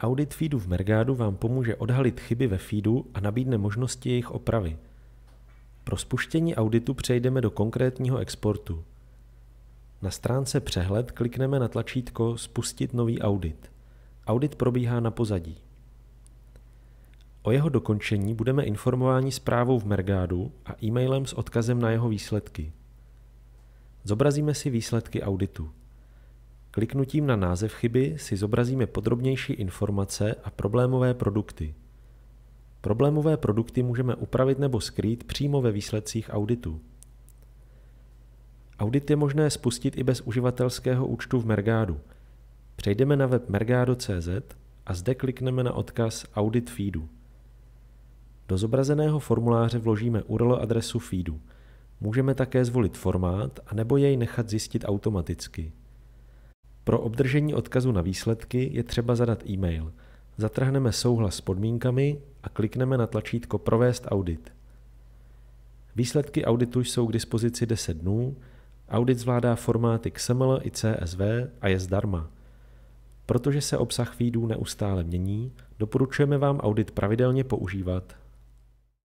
Audit feedu v Mergádu vám pomůže odhalit chyby ve feedu a nabídne možnosti jejich opravy. Pro spuštění auditu přejdeme do konkrétního exportu. Na stránce Přehled klikneme na tlačítko Spustit nový audit. Audit probíhá na pozadí. O jeho dokončení budeme informováni zprávou v Mergádu a e-mailem s odkazem na jeho výsledky. Zobrazíme si výsledky auditu. Kliknutím na název chyby si zobrazíme podrobnější informace a problémové produkty. Problémové produkty můžeme upravit nebo skrýt přímo ve výsledcích auditu. Audit je možné spustit i bez uživatelského účtu v Mergádu. Přejdeme na web mergado.cz a zde klikneme na odkaz Audit feedu. Do zobrazeného formuláře vložíme URL adresu feedu. Můžeme také zvolit formát a nebo jej nechat zjistit automaticky. Pro obdržení odkazu na výsledky je třeba zadat e-mail. Zatrhneme souhlas s podmínkami a klikneme na tlačítko Provést audit. Výsledky auditu jsou k dispozici 10 dnů, audit zvládá formáty XML i CSV a je zdarma. Protože se obsah feedů neustále mění, doporučujeme vám audit pravidelně používat